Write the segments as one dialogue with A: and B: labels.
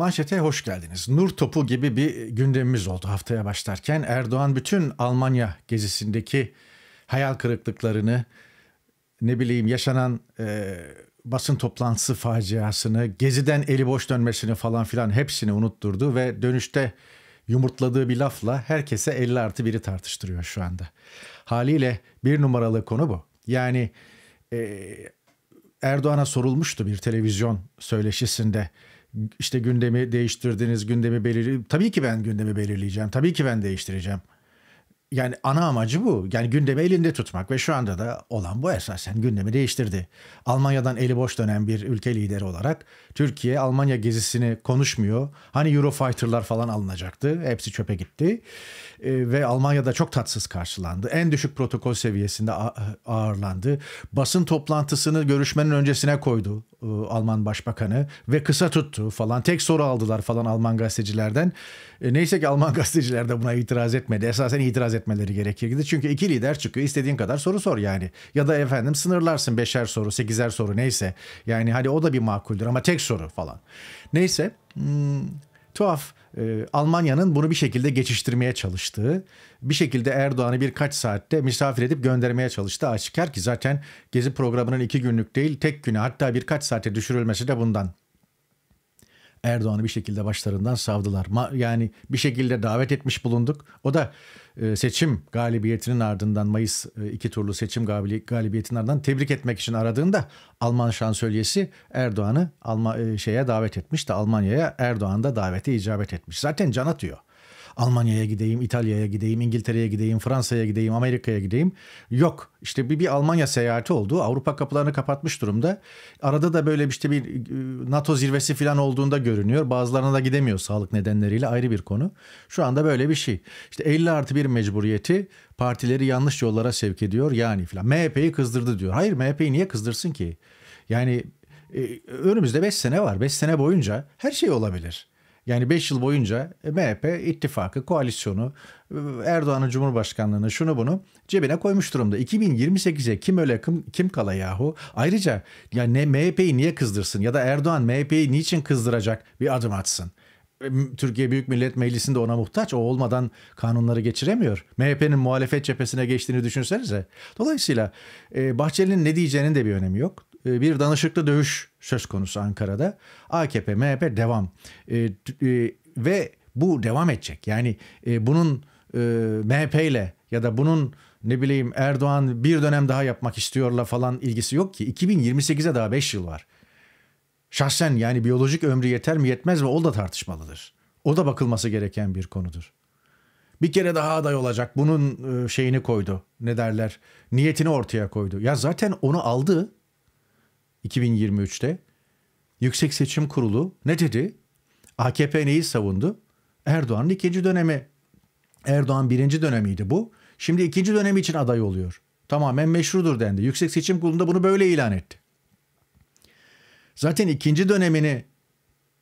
A: Manşete hoş geldiniz. Nur topu gibi bir gündemimiz oldu haftaya başlarken. Erdoğan bütün Almanya gezisindeki hayal kırıklıklarını, ne bileyim yaşanan e, basın toplantısı faciasını, geziden eli boş dönmesini falan filan hepsini unutturdu ve dönüşte yumurtladığı bir lafla herkese 50 artı biri tartıştırıyor şu anda. Haliyle bir numaralı konu bu. Yani e, Erdoğan'a sorulmuştu bir televizyon söyleşisinde işte gündemi değiştirdiniz, gündemi belirli. Tabii ki ben gündemi belirleyeceğim. Tabii ki ben değiştireceğim yani ana amacı bu. Yani gündemi elinde tutmak ve şu anda da olan bu esasen gündemi değiştirdi. Almanya'dan eli boş dönen bir ülke lideri olarak Türkiye Almanya gezisini konuşmuyor. Hani Eurofighter'lar falan alınacaktı. Hepsi çöpe gitti. E, ve Almanya'da çok tatsız karşılandı. En düşük protokol seviyesinde ağırlandı. Basın toplantısını görüşmenin öncesine koydu e, Alman Başbakanı ve kısa tuttu falan. Tek soru aldılar falan Alman gazetecilerden. E, neyse ki Alman gazeteciler de buna itiraz etmedi. Esasen itiraz etmeleri gerekirdi. Çünkü iki lider çıkıyor istediğin kadar soru sor yani. Ya da efendim sınırlarsın beşer soru, sekizer soru neyse. Yani hani o da bir makuldür ama tek soru falan. Neyse hmm, tuhaf. Ee, Almanya'nın bunu bir şekilde geçiştirmeye çalıştığı, bir şekilde Erdoğan'ı birkaç saatte misafir edip göndermeye çalıştığı aşikar ki zaten gezi programının iki günlük değil tek güne hatta birkaç saate düşürülmesi de bundan Erdoğan'ı bir şekilde başlarından savdılar. yani bir şekilde davet etmiş bulunduk. O da e, seçim galibiyetinin ardından Mayıs e, iki turlu seçim gali- galibiyetinin ardından tebrik etmek için aradığında Alman şansölyesi Erdoğan'ı Alman e, şeye davet etmiş de Almanya'ya Erdoğan da davete icabet etmiş. Zaten can atıyor. Almanya'ya gideyim, İtalya'ya gideyim, İngiltere'ye gideyim, Fransa'ya gideyim, Amerika'ya gideyim. Yok. işte bir, bir Almanya seyahati oldu. Avrupa kapılarını kapatmış durumda. Arada da böyle işte bir e, NATO zirvesi falan olduğunda görünüyor. Bazılarına da gidemiyor sağlık nedenleriyle ayrı bir konu. Şu anda böyle bir şey. İşte 50 artı bir mecburiyeti partileri yanlış yollara sevk ediyor yani filan. MHP'yi kızdırdı diyor. Hayır MHP'yi niye kızdırsın ki? Yani e, önümüzde 5 sene var. 5 sene boyunca her şey olabilir. Yani 5 yıl boyunca e, MHP ittifakı, koalisyonu, e, Erdoğan'ın cumhurbaşkanlığını şunu bunu cebine koymuş durumda. 2028'e kim öyle kim, kim kala yahu? Ayrıca ya ne MHP'yi niye kızdırsın ya da Erdoğan MHP'yi niçin kızdıracak bir adım atsın? E, Türkiye Büyük Millet Meclisi'nde ona muhtaç. O olmadan kanunları geçiremiyor. MHP'nin muhalefet cephesine geçtiğini düşünsenize. Dolayısıyla Bahçeli'nin ne diyeceğinin de bir önemi yok. E, bir danışıklı dövüş söz konusu Ankara'da. AKP, MHP devam. E, e, ve bu devam edecek. Yani bunun MHP ile ya da bunun ne bileyim Erdoğan bir dönem daha yapmak istiyorla falan ilgisi yok ki. 2028'e daha 5 yıl var. Şahsen yani biyolojik ömrü yeter mi yetmez mi o da tartışmalıdır. O da bakılması gereken bir konudur. Bir kere daha aday olacak. Bunun şeyini koydu. Ne derler? Niyetini ortaya koydu. Ya zaten onu aldı. 2023'te Yüksek Seçim Kurulu ne dedi? AKP neyi savundu? Erdoğan'ın ikinci dönemi. Erdoğan birinci dönemiydi bu. Şimdi ikinci dönemi için aday oluyor. Tamamen meşrudur dendi. Yüksek Seçim Kurulu'nda bunu böyle ilan etti. Zaten ikinci dönemini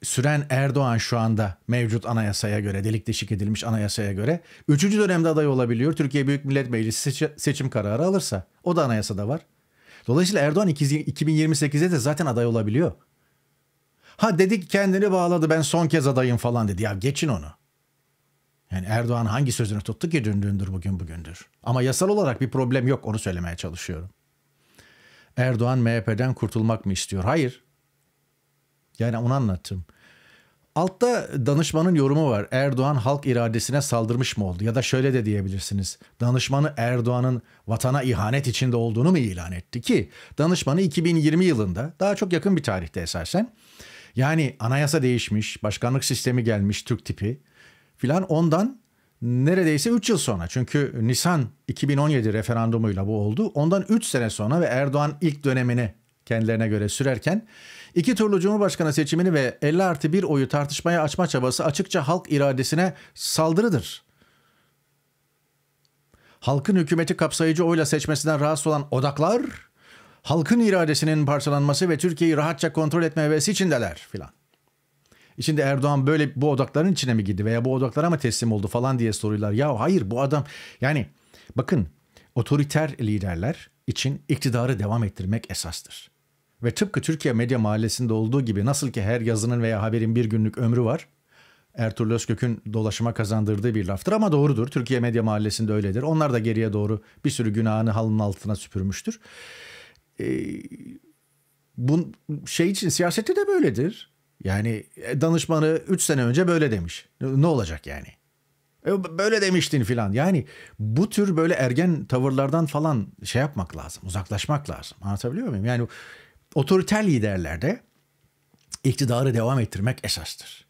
A: süren Erdoğan şu anda mevcut anayasaya göre, delik deşik edilmiş anayasaya göre üçüncü dönemde aday olabiliyor. Türkiye Büyük Millet Meclisi seçim kararı alırsa. O da anayasada var. Dolayısıyla Erdoğan 2028'de de zaten aday olabiliyor. Ha dedik kendini bağladı ben son kez adayım falan dedi. Ya geçin onu. Yani Erdoğan hangi sözünü tuttu ki dün dündür bugün bugündür. Ama yasal olarak bir problem yok onu söylemeye çalışıyorum. Erdoğan MHP'den kurtulmak mı istiyor? Hayır. Yani onu anlattım. Altta danışmanın yorumu var. Erdoğan halk iradesine saldırmış mı oldu? Ya da şöyle de diyebilirsiniz. Danışmanı Erdoğan'ın vatana ihanet içinde olduğunu mu ilan etti ki? Danışmanı 2020 yılında daha çok yakın bir tarihte esasen. Yani anayasa değişmiş, başkanlık sistemi gelmiş Türk tipi filan ondan neredeyse 3 yıl sonra. Çünkü Nisan 2017 referandumuyla bu oldu. Ondan 3 sene sonra ve Erdoğan ilk dönemini kendilerine göre sürerken İki turlu Cumhurbaşkanı seçimini ve 50 artı 1 oyu tartışmaya açma çabası açıkça halk iradesine saldırıdır. Halkın hükümeti kapsayıcı oyla seçmesinden rahatsız olan odaklar, halkın iradesinin parçalanması ve Türkiye'yi rahatça kontrol etme hevesi içindeler filan. İçinde Erdoğan böyle bu odakların içine mi girdi veya bu odaklara mı teslim oldu falan diye soruyorlar. Ya hayır bu adam yani bakın otoriter liderler için iktidarı devam ettirmek esastır. Ve tıpkı Türkiye Medya Mahallesi'nde olduğu gibi nasıl ki her yazının veya haberin bir günlük ömrü var. Ertuğrul Özkök'ün dolaşıma kazandırdığı bir laftır ama doğrudur. Türkiye Medya Mahallesi'nde öyledir. Onlar da geriye doğru bir sürü günahını halının altına süpürmüştür. Ee, bu şey için siyasette de böyledir. Yani e, danışmanı 3 sene önce böyle demiş. Ne olacak yani? E, böyle demiştin filan. Yani bu tür böyle ergen tavırlardan falan şey yapmak lazım. Uzaklaşmak lazım. Anlatabiliyor muyum? Yani Otoriter liderlerde iktidarı devam ettirmek esastır.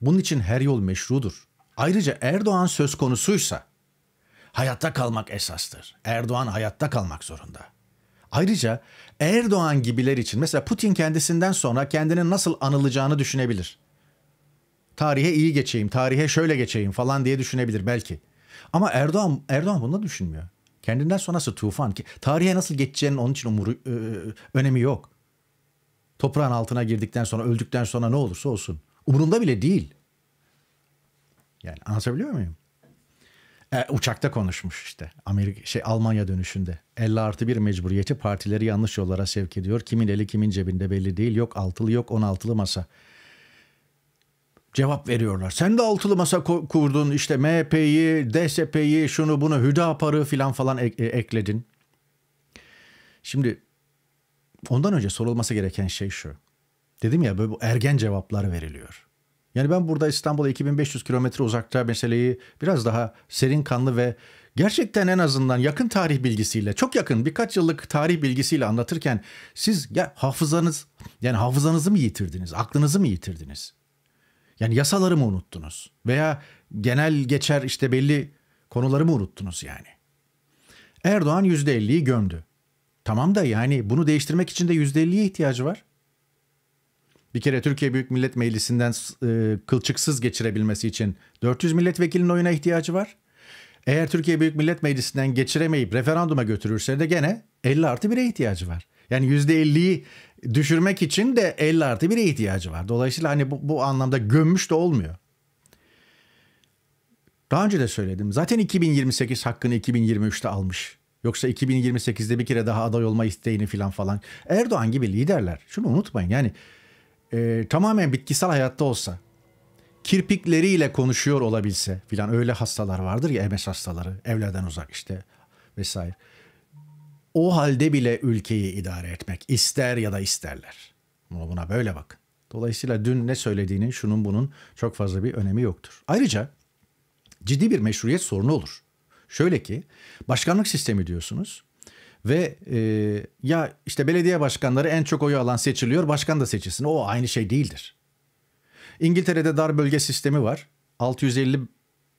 A: Bunun için her yol meşrudur. Ayrıca Erdoğan söz konusuysa hayatta kalmak esastır. Erdoğan hayatta kalmak zorunda. Ayrıca Erdoğan gibiler için mesela Putin kendisinden sonra kendinin nasıl anılacağını düşünebilir. Tarihe iyi geçeyim, tarihe şöyle geçeyim falan diye düşünebilir belki. Ama Erdoğan Erdoğan bunu düşünmüyor. Kendinden sonrası tufan ki tarihe nasıl geçeceğinin onun için umuru, e, e önemi yok. Toprağın altına girdikten sonra, öldükten sonra ne olursa olsun. Umurumda bile değil. Yani anlatabiliyor muyum? E, uçakta konuşmuş işte. Amerika şey Almanya dönüşünde. 50 artı bir mecburiyeti partileri yanlış yollara sevk ediyor. Kimin eli kimin cebinde belli değil. Yok altılı yok on altılı masa. Cevap veriyorlar. Sen de altılı masa kurdun işte MHP'yi, DSP'yi, şunu bunu Hüdapar'ı filan falan e- ekledin. Şimdi Ondan önce sorulması gereken şey şu. Dedim ya böyle bu ergen cevaplar veriliyor. Yani ben burada İstanbul'a 2500 kilometre uzakta meseleyi biraz daha serin kanlı ve gerçekten en azından yakın tarih bilgisiyle, çok yakın birkaç yıllık tarih bilgisiyle anlatırken siz ya hafızanız, yani hafızanızı mı yitirdiniz, aklınızı mı yitirdiniz? Yani yasaları mı unuttunuz? Veya genel geçer işte belli konuları mı unuttunuz yani? Erdoğan %50'yi gömdü. Tamam da yani bunu değiştirmek için de %50'ye ihtiyacı var. Bir kere Türkiye Büyük Millet Meclisi'nden e, kılçıksız geçirebilmesi için 400 milletvekilinin oyuna ihtiyacı var. Eğer Türkiye Büyük Millet Meclisi'nden geçiremeyip referanduma götürürse de gene 50 artı 1'e ihtiyacı var. Yani %50'yi düşürmek için de 50 artı 1'e ihtiyacı var. Dolayısıyla hani bu, bu anlamda gömmüş de olmuyor. Daha önce de söyledim. Zaten 2028 hakkını 2023'te almış. Yoksa 2028'de bir kere daha aday olma isteğini falan falan. Erdoğan gibi liderler şunu unutmayın yani e, tamamen bitkisel hayatta olsa kirpikleriyle konuşuyor olabilse filan öyle hastalar vardır ya MS hastaları evlerden uzak işte vesaire. O halde bile ülkeyi idare etmek ister ya da isterler. Buna, buna böyle bakın. Dolayısıyla dün ne söylediğinin şunun bunun çok fazla bir önemi yoktur. Ayrıca ciddi bir meşruiyet sorunu olur. Şöyle ki başkanlık sistemi diyorsunuz ve e, ya işte belediye başkanları en çok oyu alan seçiliyor başkan da seçilsin. O aynı şey değildir. İngiltere'de dar bölge sistemi var. 650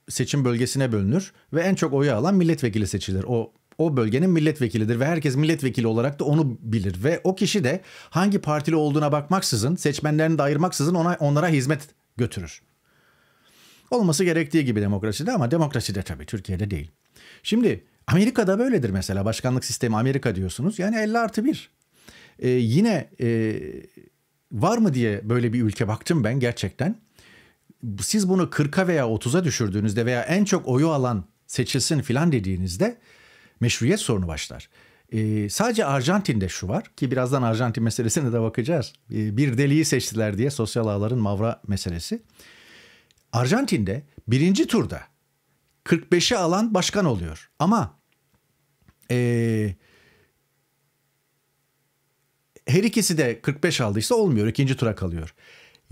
A: seçim bölgesine bölünür ve en çok oyu alan milletvekili seçilir. O o bölgenin milletvekilidir ve herkes milletvekili olarak da onu bilir ve o kişi de hangi partili olduğuna bakmaksızın, seçmenlerini de ayırmaksızın ona onlara hizmet götürür. Olması gerektiği gibi demokraside ama demokraside tabii Türkiye'de değil. Şimdi Amerika'da böyledir mesela başkanlık sistemi Amerika diyorsunuz. Yani 50 artı 1. Ee, yine e, var mı diye böyle bir ülke baktım ben gerçekten. Siz bunu 40'a veya 30'a düşürdüğünüzde veya en çok oyu alan seçilsin filan dediğinizde meşruiyet sorunu başlar. Ee, sadece Arjantin'de şu var ki birazdan Arjantin meselesine de bakacağız. Ee, bir deliği seçtiler diye sosyal ağların mavra meselesi. Arjantin'de birinci turda 45'i alan başkan oluyor. Ama ee, her ikisi de 45 aldıysa olmuyor. ikinci tura kalıyor.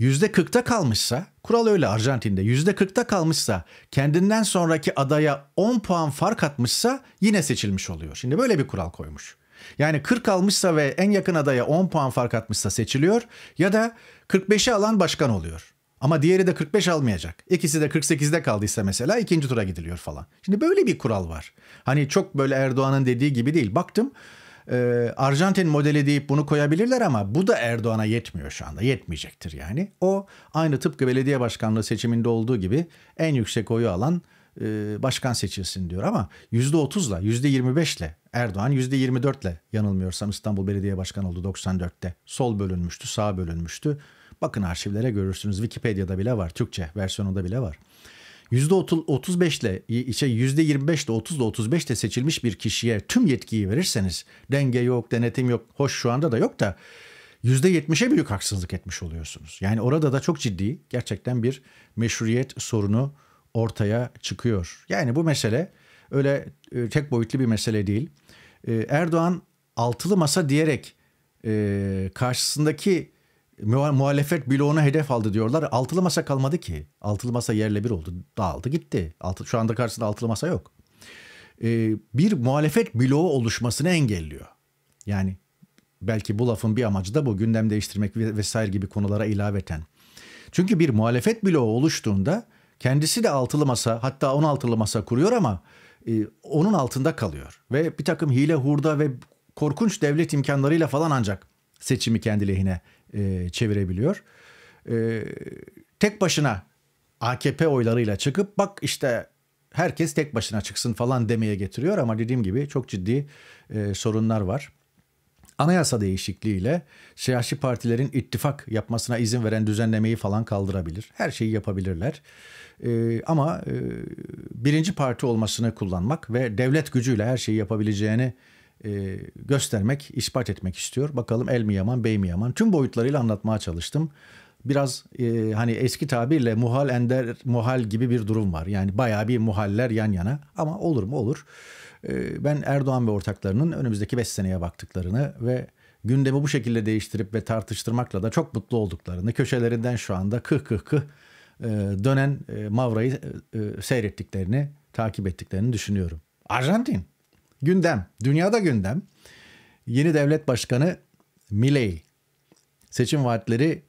A: %40'ta kalmışsa kural öyle Arjantin'de %40'ta kalmışsa kendinden sonraki adaya 10 puan fark atmışsa yine seçilmiş oluyor. Şimdi böyle bir kural koymuş. Yani 40 almışsa ve en yakın adaya 10 puan fark atmışsa seçiliyor ya da 45'i alan başkan oluyor. Ama diğeri de 45 almayacak. İkisi de 48'de kaldıysa mesela ikinci tura gidiliyor falan. Şimdi böyle bir kural var. Hani çok böyle Erdoğan'ın dediği gibi değil. Baktım e, Arjantin modeli deyip bunu koyabilirler ama bu da Erdoğan'a yetmiyor şu anda. Yetmeyecektir yani. O aynı tıpkı belediye başkanlığı seçiminde olduğu gibi en yüksek oyu alan e, başkan seçilsin diyor ama %30'la %25'le Erdoğan %24'le yanılmıyorsam İstanbul Belediye Başkanı oldu 94'te. Sol bölünmüştü, sağ bölünmüştü. Bakın arşivlere görürsünüz. Wikipedia'da bile var. Türkçe versiyonunda bile var. %35 ile şey %25 de 30 da 35 de seçilmiş bir kişiye tüm yetkiyi verirseniz denge yok, denetim yok. Hoş şu anda da yok da %70'e büyük haksızlık etmiş oluyorsunuz. Yani orada da çok ciddi gerçekten bir meşruiyet sorunu ortaya çıkıyor. Yani bu mesele öyle e, tek boyutlu bir mesele değil. E, Erdoğan altılı masa diyerek e, karşısındaki muhalefet bloğuna hedef aldı diyorlar. Altılı masa kalmadı ki. Altılı masa yerle bir oldu. Dağıldı gitti. Altı, şu anda karşısında altılı masa yok. Ee, bir muhalefet bloğu oluşmasını engelliyor. Yani belki bu lafın bir amacı da bu. Gündem değiştirmek vesaire gibi konulara ilaveten. Çünkü bir muhalefet bloğu oluştuğunda kendisi de altılı masa hatta on altılı masa kuruyor ama e, onun altında kalıyor. Ve bir takım hile hurda ve korkunç devlet imkanlarıyla falan ancak seçimi kendi lehine e, çevirebiliyor. E, tek başına AKP oylarıyla çıkıp bak işte herkes tek başına çıksın falan demeye getiriyor ama dediğim gibi çok ciddi e, sorunlar var. Anayasa değişikliğiyle siyasi partilerin ittifak yapmasına izin veren düzenlemeyi falan kaldırabilir. Her şeyi yapabilirler. E, ama e, birinci parti olmasını kullanmak ve devlet gücüyle her şeyi yapabileceğini e, göstermek, ispat etmek istiyor. Bakalım el mi yaman, bey mi yaman? Tüm boyutlarıyla anlatmaya çalıştım. Biraz e, hani eski tabirle muhal ender muhal gibi bir durum var. Yani bayağı bir muhaller yan yana ama olur mu olur. E, ben Erdoğan ve ortaklarının önümüzdeki 5 seneye baktıklarını ve gündemi bu şekilde değiştirip ve tartıştırmakla da çok mutlu olduklarını köşelerinden şu anda kıh kıh kıh e, dönen e, Mavra'yı e, e seyrettiklerini, takip ettiklerini düşünüyorum. Arjantin. Gündem. Dünyada gündem. Yeni devlet başkanı Milley. Seçim vaatleri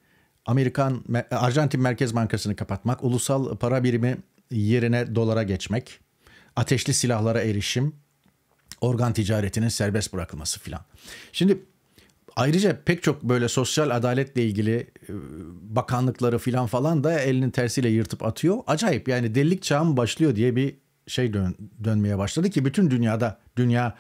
A: Amerikan Arjantin Merkez Bankası'nı kapatmak, ulusal para birimi yerine dolara geçmek, ateşli silahlara erişim, organ ticaretinin serbest bırakılması filan. Şimdi ayrıca pek çok böyle sosyal adaletle ilgili e, bakanlıkları filan falan da elinin tersiyle yırtıp atıyor. Acayip yani delilik çağım başlıyor diye bir şey dön, dönmeye başladı ki bütün dünyada dünya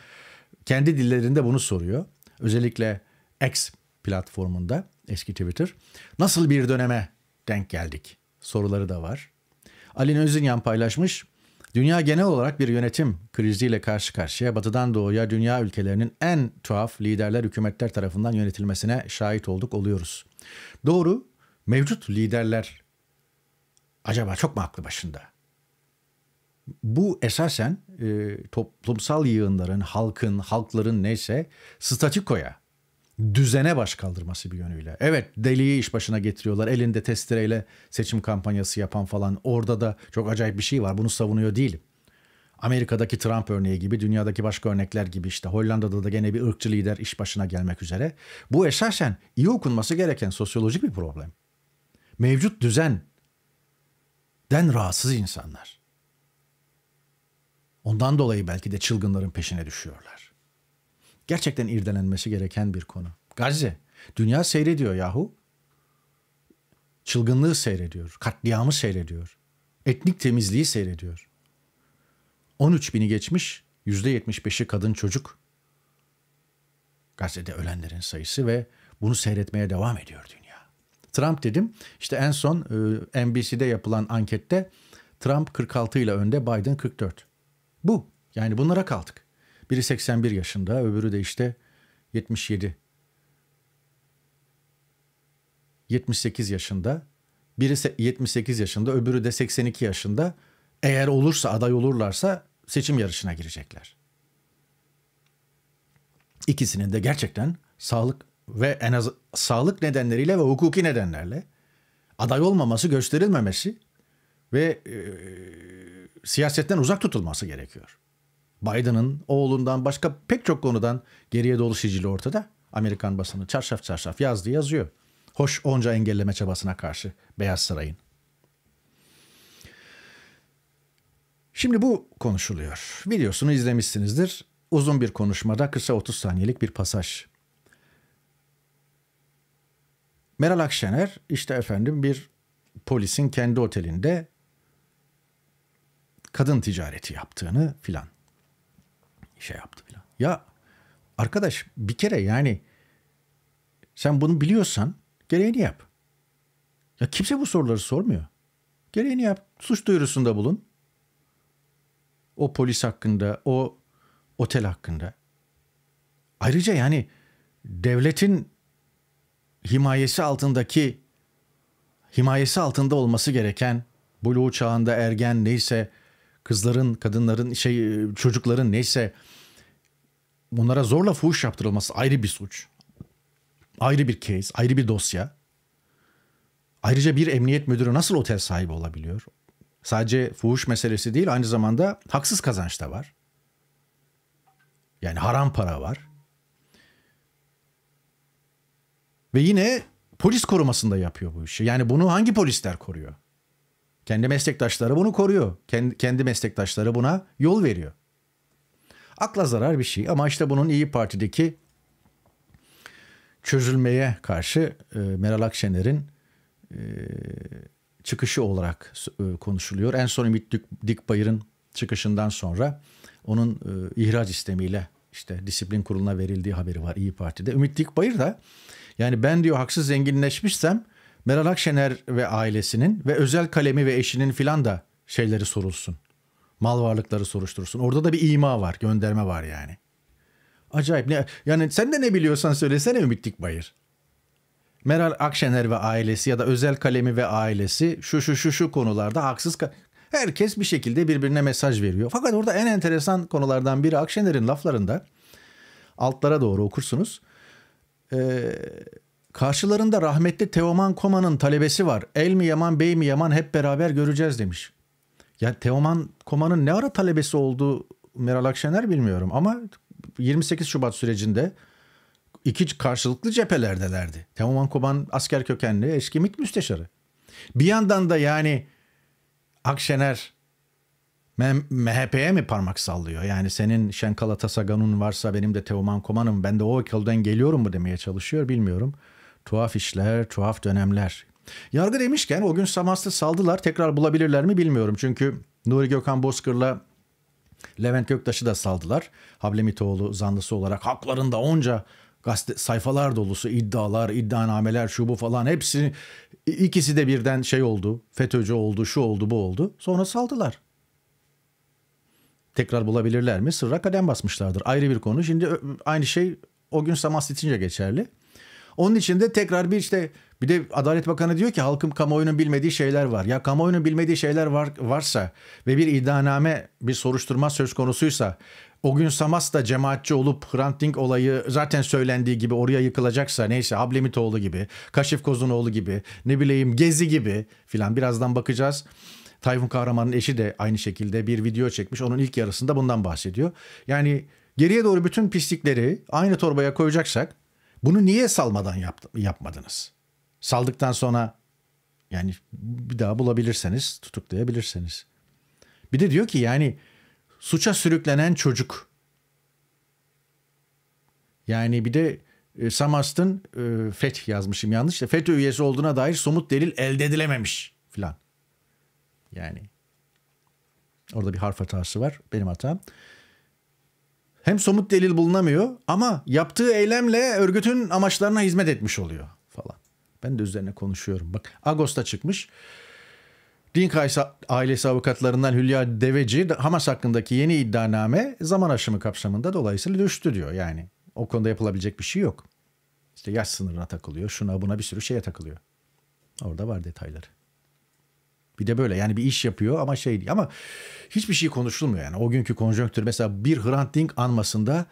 A: kendi dillerinde bunu soruyor. Özellikle X platformunda eski Twitter nasıl bir döneme denk geldik soruları da var. Ali Nözünyan paylaşmış. Dünya genel olarak bir yönetim kriziyle karşı karşıya batıdan doğuya dünya ülkelerinin en tuhaf liderler hükümetler tarafından yönetilmesine şahit olduk oluyoruz. Doğru mevcut liderler acaba çok mu aklı başında? Bu esasen e, toplumsal yığınların, halkın, halkların neyse statikoya, düzene baş kaldırması bir yönüyle. Evet deliği iş başına getiriyorlar. Elinde testereyle seçim kampanyası yapan falan. Orada da çok acayip bir şey var. Bunu savunuyor değilim. Amerika'daki Trump örneği gibi, dünyadaki başka örnekler gibi işte Hollanda'da da gene bir ırkçı lider iş başına gelmek üzere. Bu esasen iyi okunması gereken sosyolojik bir problem. Mevcut düzen den rahatsız insanlar. Ondan dolayı belki de çılgınların peşine düşüyorlar. Gerçekten irdelenmesi gereken bir konu. Gazze. Dünya seyrediyor yahu. Çılgınlığı seyrediyor. Katliamı seyrediyor. Etnik temizliği seyrediyor. 13 bini geçmiş, %75'i kadın çocuk. Gazze'de ölenlerin sayısı ve bunu seyretmeye devam ediyor dünya. Trump dedim, işte en son e, NBC'de yapılan ankette Trump 46 ile önde, Biden 44. Bu. Yani bunlara kaldık. Biri 81 yaşında, öbürü de işte 77. 78 yaşında. Biri 78 yaşında, öbürü de 82 yaşında. Eğer olursa, aday olurlarsa seçim yarışına girecekler. İkisinin de gerçekten sağlık ve en az sağlık nedenleriyle ve hukuki nedenlerle aday olmaması, gösterilmemesi ve e, siyasetten uzak tutulması gerekiyor. Biden'ın oğlundan başka pek çok konudan geriye dolu sicili ortada. Amerikan basını çarşaf çarşaf yazdı yazıyor. Hoş onca engelleme çabasına karşı Beyaz Saray'ın. Şimdi bu konuşuluyor. Videosunu izlemişsinizdir. Uzun bir konuşmada kısa 30 saniyelik bir pasaj. Meral Akşener işte efendim bir polisin kendi otelinde kadın ticareti yaptığını filan şey yaptı filan. Ya arkadaş bir kere yani sen bunu biliyorsan gereğini yap. Ya kimse bu soruları sormuyor. Gereğini yap. Suç duyurusunda bulun. O polis hakkında, o otel hakkında. Ayrıca yani devletin himayesi altındaki himayesi altında olması gereken buluğ çağında ergen neyse kızların, kadınların, şey e, çocukların neyse bunlara zorla fuhuş yaptırılması ayrı bir suç. Ayrı bir case, ayrı bir dosya. Ayrıca bir emniyet müdürü nasıl otel sahibi olabiliyor? Sadece fuhuş meselesi değil aynı zamanda haksız kazanç da var. Yani haram para var. Ve yine polis korumasında yapıyor bu işi. Yani bunu hangi polisler koruyor? Kendi meslektaşları bunu koruyor. Kendi, kendi meslektaşları buna yol veriyor. Akla zarar bir şey ama işte bunun İyi Parti'deki çözülmeye karşı e, Meral Akşener'in e, çıkışı olarak e, konuşuluyor. En son Ümit Dikbayır'ın çıkışından sonra onun e, ihraç istemiyle işte disiplin kuruluna verildiği haberi var İyi Parti'de. Ümit Dikbayır da yani ben diyor haksız zenginleşmişsem Meral Akşener ve ailesinin ve özel kalemi ve eşinin filan da şeyleri sorulsun. Mal varlıkları soruştursun. Orada da bir ima var, gönderme var yani. Acayip. Ne, yani sen de ne biliyorsan söylesene Ümit Dikbayır. Meral Akşener ve ailesi ya da özel kalemi ve ailesi şu şu şu şu konularda haksız herkes bir şekilde birbirine mesaj veriyor. Fakat orada en enteresan konulardan biri Akşener'in laflarında altlara doğru okursunuz. Ee, Karşılarında rahmetli Teoman Koma'nın talebesi var. El mi Yaman Bey mi Yaman hep beraber göreceğiz demiş. Ya Teoman Koma'nın ne ara talebesi olduğu Meral Akşener bilmiyorum ama 28 Şubat sürecinde iki karşılıklı cephelerdelerdi. Teoman Koman asker kökenli eski MİT müsteşarı. Bir yandan da yani Akşener MHP'ye mi parmak sallıyor? Yani senin Şenkal Atasagan'ın varsa benim de Teoman Koman'ım ben de o ekilden geliyorum mu demeye çalışıyor bilmiyorum. Tuhaf işler, tuhaf dönemler. Yargı demişken o gün Samast'ı saldılar. Tekrar bulabilirler mi bilmiyorum. Çünkü Nuri Gökhan Bozkır'la Levent Göktaş'ı da saldılar. Hablemitoğlu zanlısı olarak haklarında onca gazete sayfalar dolusu iddialar, iddianameler, şu bu falan hepsi ikisi de birden şey oldu. FETÖ'cü oldu, şu oldu, bu oldu. Sonra saldılar. Tekrar bulabilirler mi? Sırra kadem basmışlardır. Ayrı bir konu. Şimdi aynı şey o gün Samas geçerli. Onun için de tekrar bir işte bir de Adalet Bakanı diyor ki halkın kamuoyunun bilmediği şeyler var. Ya kamuoyunun bilmediği şeyler var, varsa ve bir iddianame, bir soruşturma söz konusuysa o gün Samas da cemaatçi olup Hrant Dink olayı zaten söylendiği gibi oraya yıkılacaksa neyse Hablemitoğlu gibi, Kaşif Kozunoğlu gibi, ne bileyim Gezi gibi filan birazdan bakacağız. Tayfun Kahraman'ın eşi de aynı şekilde bir video çekmiş. Onun ilk yarısında bundan bahsediyor. Yani geriye doğru bütün pislikleri aynı torbaya koyacaksak bunu niye salmadan yap, yapmadınız? Saldıktan sonra yani bir daha bulabilirseniz tutuklayabilirsiniz. Bir de diyor ki yani suça sürüklenen çocuk. Yani bir de e, Samast'ın e, FETH yazmışım yanlış da FETÖ üyesi olduğuna dair somut delil elde edilememiş filan. Yani orada bir harf hatası var benim hatam. Hem somut delil bulunamıyor ama yaptığı eylemle örgütün amaçlarına hizmet etmiş oluyor falan. Ben de üzerine konuşuyorum. Bak Ağustos'ta çıkmış. Din ailesi avukatlarından Hülya Deveci Hamas hakkındaki yeni iddianame zaman aşımı kapsamında dolayısıyla düştü diyor. Yani o konuda yapılabilecek bir şey yok. İşte yaş sınırına takılıyor. Şuna buna bir sürü şeye takılıyor. Orada var detayları. Bir de böyle yani bir iş yapıyor ama şey değil. ama hiçbir şey konuşulmuyor yani. O günkü konjonktür mesela bir Hrant Dink anmasında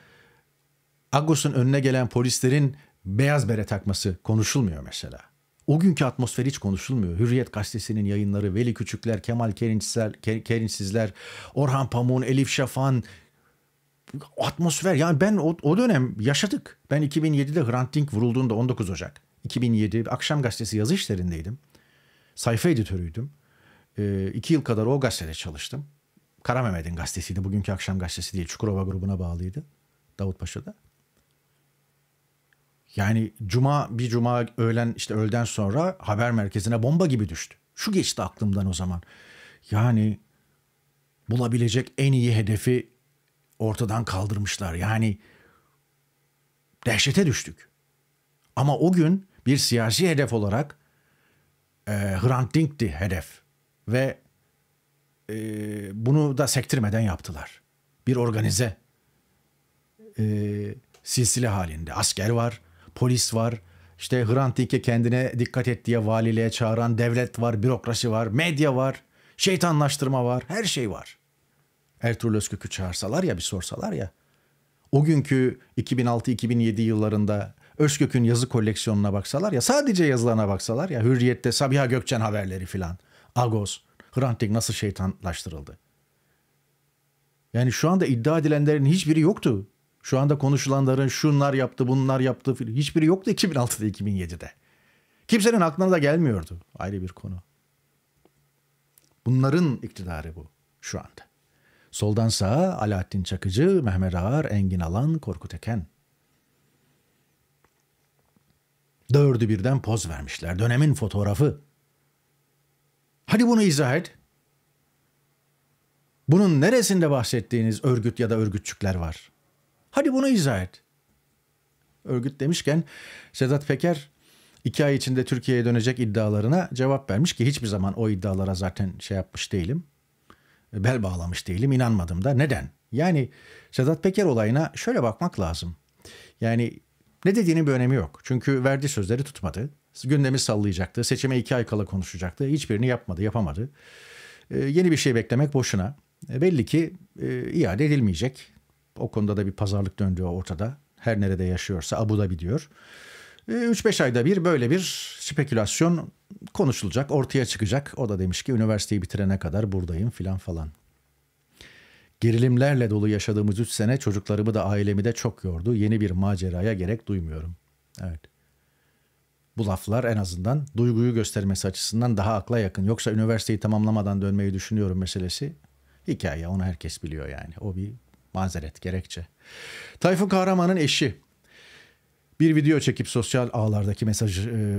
A: Agos'un önüne gelen polislerin beyaz bere takması konuşulmuyor mesela. O günkü atmosfer hiç konuşulmuyor. Hürriyet gazetesinin yayınları, Veli Küçükler, Kemal Kerinçsizler, Kerinçsizler Orhan Pamuk'un, Elif Şafan, atmosfer. Yani ben o, o dönem yaşadık. Ben 2007'de Hrant Dink vurulduğunda 19 Ocak 2007 akşam gazetesi yazı işlerindeydim. Sayfa editörüydüm e, iki yıl kadar o gazetede çalıştım. Kara Mehmet'in gazetesiydi. Bugünkü akşam gazetesi değil. Çukurova grubuna bağlıydı. Davut Davutpaşa'da. Yani cuma bir cuma öğlen işte öğleden sonra haber merkezine bomba gibi düştü. Şu geçti aklımdan o zaman. Yani bulabilecek en iyi hedefi ortadan kaldırmışlar. Yani dehşete düştük. Ama o gün bir siyasi hedef olarak e, Hrant Dink'ti hedef ve e, bunu da sektirmeden yaptılar. Bir organize e, silsile halinde. Asker var, polis var, işte Hrant Dink'e kendine dikkat et diye valiliğe çağıran devlet var, bürokrasi var, medya var, şeytanlaştırma var, her şey var. Ertuğrul Özkök'ü çağırsalar ya bir sorsalar ya. O günkü 2006-2007 yıllarında Özkök'ün yazı koleksiyonuna baksalar ya sadece yazılarına baksalar ya Hürriyet'te Sabiha Gökçen haberleri filan. Agos, Hrant Dink nasıl şeytanlaştırıldı? Yani şu anda iddia edilenlerin hiçbiri yoktu. Şu anda konuşulanların şunlar yaptı, bunlar yaptı hiçbiri yoktu 2006'da, 2007'de. Kimsenin aklına da gelmiyordu. Ayrı bir konu. Bunların iktidarı bu şu anda. Soldan sağa Alaaddin Çakıcı, Mehmet Ağar, Engin Alan, Korkut Eken. Dördü birden poz vermişler. Dönemin fotoğrafı. Hadi bunu izah et. Bunun neresinde bahsettiğiniz örgüt ya da örgütçükler var? Hadi bunu izah et. Örgüt demişken Sedat Peker iki ay içinde Türkiye'ye dönecek iddialarına cevap vermiş ki hiçbir zaman o iddialara zaten şey yapmış değilim. Bel bağlamış değilim inanmadım da. Neden? Yani Sedat Peker olayına şöyle bakmak lazım. Yani ne dediğinin bir önemi yok. Çünkü verdiği sözleri tutmadı gündemi sallayacaktı. Seçime iki ay kala konuşacaktı. Hiçbirini yapmadı, yapamadı. E, yeni bir şey beklemek boşuna. E, belli ki e, iade edilmeyecek. O konuda da bir pazarlık döndüğü ortada. Her nerede yaşıyorsa Abu Dhabi diyor. 3-5 e, ayda bir böyle bir spekülasyon konuşulacak, ortaya çıkacak. O da demiş ki üniversiteyi bitirene kadar buradayım filan falan. Gerilimlerle dolu yaşadığımız 3 sene çocuklarımı da ailemi de çok yordu. Yeni bir maceraya gerek duymuyorum. Evet bu laflar en azından duyguyu göstermesi açısından daha akla yakın. Yoksa üniversiteyi tamamlamadan dönmeyi düşünüyorum meselesi hikaye onu herkes biliyor yani. O bir mazeret gerekçe. Tayfun Kahraman'ın eşi bir video çekip sosyal ağlardaki mesaj e,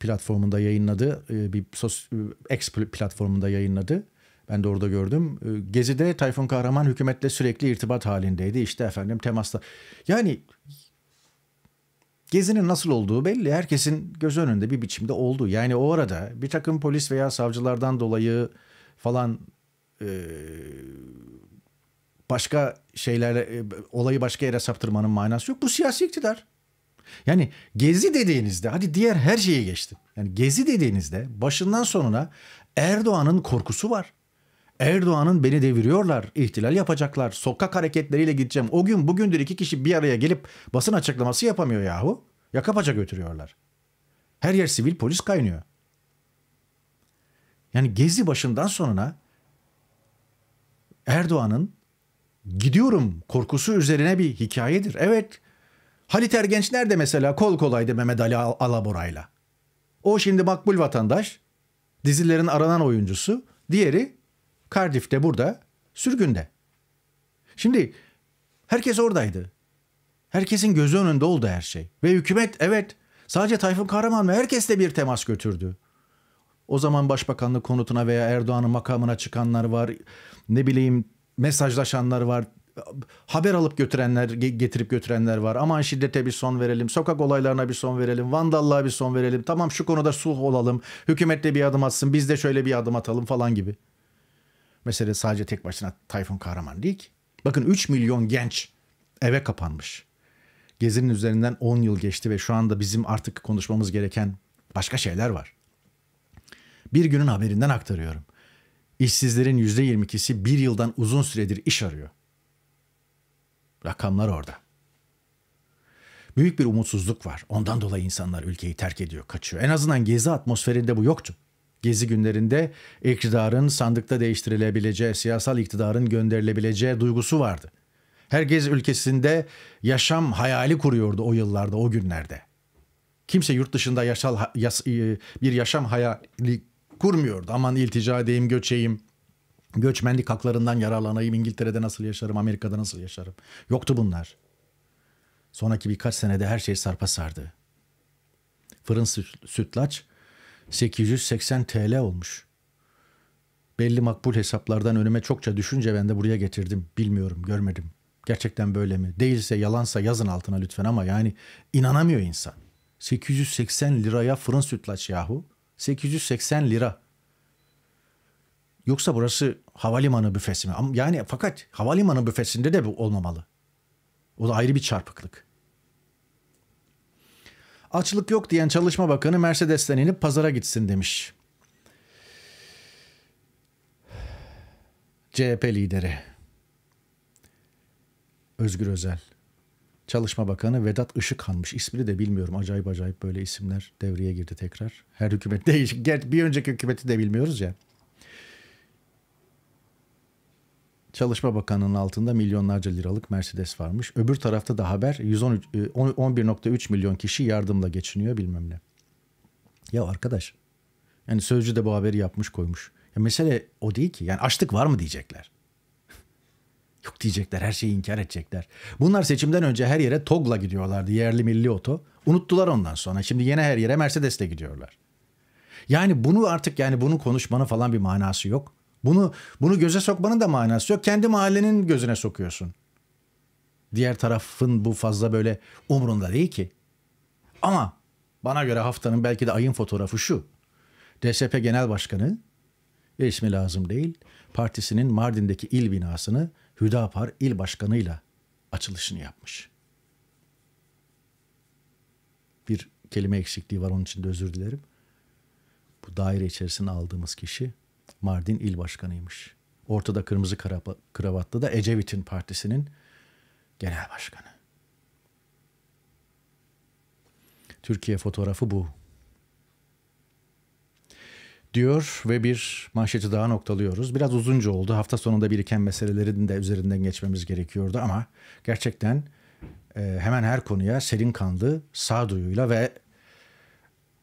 A: platformunda yayınladı. E, bir sos, e, X platformunda yayınladı. Ben de orada gördüm. Gezi'de Tayfun Kahraman hükümetle sürekli irtibat halindeydi. İşte efendim temasla. Yani Gezinin nasıl olduğu belli. Herkesin göz önünde bir biçimde oldu. Yani o arada bir takım polis veya savcılardan dolayı falan e, başka şeylerle e, olayı başka yere saptırmanın manası yok. Bu siyasi iktidar. Yani gezi dediğinizde hadi diğer her şeyi geçtim. Yani gezi dediğinizde başından sonuna Erdoğan'ın korkusu var. Erdoğan'ın beni deviriyorlar, ihtilal yapacaklar, sokak hareketleriyle gideceğim. O gün bugündür iki kişi bir araya gelip basın açıklaması yapamıyor yahu. Yaka paça götürüyorlar. Her yer sivil polis kaynıyor. Yani gezi başından sonuna Erdoğan'ın gidiyorum korkusu üzerine bir hikayedir. Evet Halit Ergenç nerede mesela kol kolaydı Mehmet Ali Al Alabora'yla. O şimdi makbul vatandaş, dizilerin aranan oyuncusu, diğeri Cardiff de burada sürgünde. Şimdi herkes oradaydı. Herkesin gözü önünde oldu her şey. Ve hükümet evet sadece Tayfun Kahraman mı herkesle bir temas götürdü. O zaman başbakanlık konutuna veya Erdoğan'ın makamına çıkanlar var. Ne bileyim mesajlaşanlar var. Haber alıp götürenler, getirip götürenler var. Aman şiddete bir son verelim, sokak olaylarına bir son verelim, vandallığa bir son verelim. Tamam şu konuda sulh olalım, hükümet de bir adım atsın, biz de şöyle bir adım atalım falan gibi. Mesele sadece tek başına Tayfun Kahraman değil ki. Bakın 3 milyon genç eve kapanmış. Gezinin üzerinden 10 yıl geçti ve şu anda bizim artık konuşmamız gereken başka şeyler var. Bir günün haberinden aktarıyorum. İşsizlerin %22'si bir yıldan uzun süredir iş arıyor. Rakamlar orada. Büyük bir umutsuzluk var. Ondan dolayı insanlar ülkeyi terk ediyor, kaçıyor. En azından gezi atmosferinde bu yoktu. Gezi günlerinde iktidarın sandıkta değiştirilebileceği, siyasal iktidarın gönderilebileceği duygusu vardı. Herkes ülkesinde yaşam hayali kuruyordu o yıllarda, o günlerde. Kimse yurt dışında yaşal, yas, e, bir yaşam hayali kurmuyordu. Aman iltica edeyim, göçeyim, göçmenlik haklarından yararlanayım, İngiltere'de nasıl yaşarım, Amerika'da nasıl yaşarım. Yoktu bunlar. Sonraki birkaç senede her şey sarpa sardı. Fırın sütlaç 880 TL olmuş. Belli makbul hesaplardan önüme çokça düşünce ben de buraya getirdim. Bilmiyorum, görmedim. Gerçekten böyle mi? Değilse yalansa yazın altına lütfen ama yani inanamıyor insan. 880 liraya fırın sütlaç yahu. 880 lira. Yoksa burası havalimanı büfesi mi? Yani fakat havalimanı büfesinde de bu olmamalı. O da ayrı bir çarpıklık. Açlık yok diyen Çalışma Bakanı Mercedes'ten inip pazara gitsin demiş. CHP lideri Özgür Özel. Çalışma Bakanı Vedat Işıkhan'mış. İsmini de bilmiyorum. Acayip acayip böyle isimler devreye girdi tekrar. Her hükümet değişik. Bir önceki hükümeti de bilmiyoruz ya. Çalışma Bakanı'nın altında milyonlarca liralık Mercedes varmış. Öbür tarafta da haber 11.3 e, milyon kişi yardımla geçiniyor bilmem ne. Ya arkadaş yani Sözcü de bu haberi yapmış koymuş. Ya mesele o değil ki. Yani açlık var mı diyecekler. Yok diyecekler her şeyi inkar edecekler. Bunlar seçimden önce her yere TOG'la gidiyorlardı yerli milli oto. Unuttular ondan sonra. Şimdi yine her yere Mercedes'le gidiyorlar. Yani bunu artık yani bunun konuşmanın falan bir manası yok. Bunu bunu göze sokmanın da manası yok. Kendi mahallenin gözüne sokuyorsun. Diğer tarafın bu fazla böyle umrunda değil ki. Ama bana göre haftanın belki de ayın fotoğrafı şu. DSP Genel Başkanı ve ismi lazım değil. Partisinin Mardin'deki il binasını Hüdapar il başkanıyla açılışını yapmış. Bir kelime eksikliği var onun için de özür dilerim. Bu daire içerisine aldığımız kişi Mardin il başkanıymış. Ortada kırmızı kravatlı da Ecevit'in partisinin genel başkanı. Türkiye fotoğrafı bu. Diyor ve bir manşeti daha noktalıyoruz. Biraz uzunca oldu. Hafta sonunda biriken meselelerin de üzerinden geçmemiz gerekiyordu ama gerçekten e, hemen her konuya serin kanlı sağduyuyla ve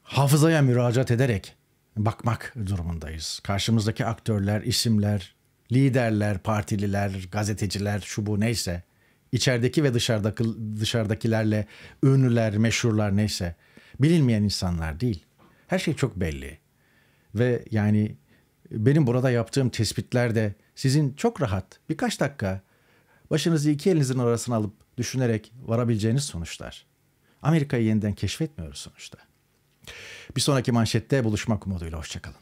A: hafızaya müracaat ederek bakmak durumundayız. Karşımızdaki aktörler, isimler, liderler, partililer, gazeteciler, şu bu neyse, içerideki ve dışarıdaki dışarıdakilerle ünlüler, meşhurlar neyse, bilinmeyen insanlar değil. Her şey çok belli. Ve yani benim burada yaptığım tespitler de sizin çok rahat birkaç dakika başınızı iki elinizin arasına alıp düşünerek varabileceğiniz sonuçlar. Amerika'yı yeniden keşfetmiyoruz sonuçta. Bir sonraki manşette buluşmak umuduyla hoşçakalın.